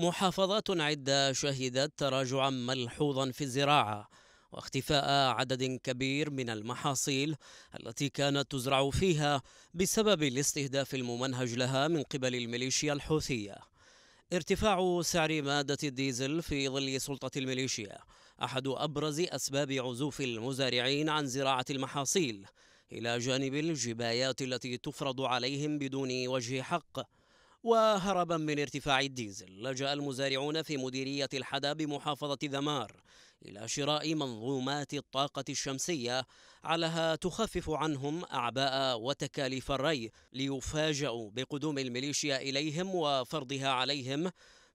محافظات عدة شهدت تراجعا ملحوظا في الزراعة واختفاء عدد كبير من المحاصيل التي كانت تزرع فيها بسبب الاستهداف الممنهج لها من قبل الميليشيا الحوثية ارتفاع سعر مادة الديزل في ظل سلطة الميليشيا أحد أبرز أسباب عزوف المزارعين عن زراعة المحاصيل إلى جانب الجبايات التي تفرض عليهم بدون وجه حق وهربا من ارتفاع الديزل لجأ المزارعون في مديرية الحدا بمحافظة ذمار إلى شراء منظومات الطاقة الشمسية علها تخفف عنهم أعباء وتكاليف الري ليفاجأوا بقدوم الميليشيا إليهم وفرضها عليهم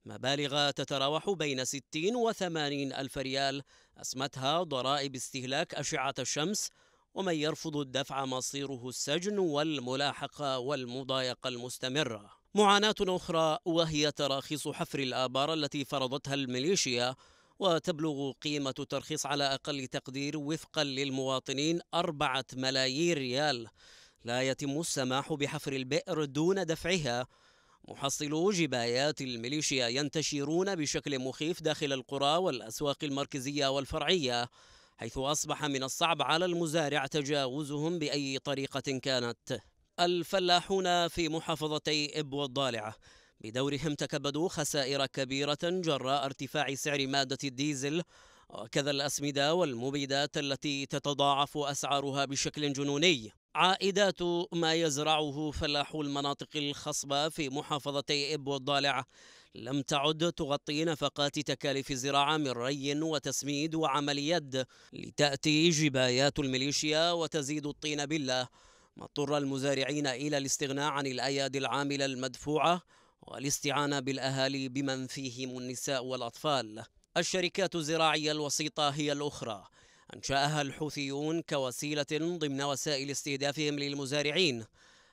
مبالغ تتراوح بين 60 و 80 ألف ريال أسمتها ضرائب استهلاك أشعة الشمس ومن يرفض الدفع مصيره السجن والملاحقة والمضايقة المستمرة معاناة أخرى وهي تراخيص حفر الآبار التي فرضتها الميليشيا وتبلغ قيمة الترخيص على أقل تقدير وفقا للمواطنين أربعة ملايير ريال لا يتم السماح بحفر البئر دون دفعها محصلو جبايات الميليشيا ينتشرون بشكل مخيف داخل القرى والأسواق المركزية والفرعية حيث أصبح من الصعب على المزارع تجاوزهم بأي طريقة كانت الفلاحون في محافظتي إب والضالعة بدورهم تكبدوا خسائر كبيرة جراء ارتفاع سعر مادة الديزل وكذا الأسمدة والمبيدات التي تتضاعف أسعارها بشكل جنوني عائدات ما يزرعه فلاح المناطق الخصبة في محافظتي إب والضالعة لم تعد تغطي نفقات تكاليف الزراعة من ري وتسميد وعمل يد لتأتي جبايات الميليشيا وتزيد الطين بالله ما اضطر المزارعين إلى الاستغناء عن الأيادي العاملة المدفوعة والاستعانة بالأهالي بمن فيهم النساء والأطفال الشركات الزراعية الوسيطة هي الأخرى أنشأها الحوثيون كوسيلة ضمن وسائل استهدافهم للمزارعين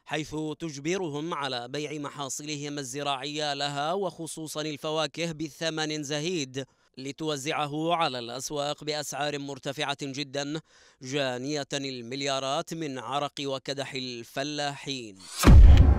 حيث تجبرهم على بيع محاصيلهم الزراعية لها وخصوصا الفواكه بثمن زهيد لتوزعه على الأسواق بأسعار مرتفعة جدا جانية المليارات من عرق وكدح الفلاحين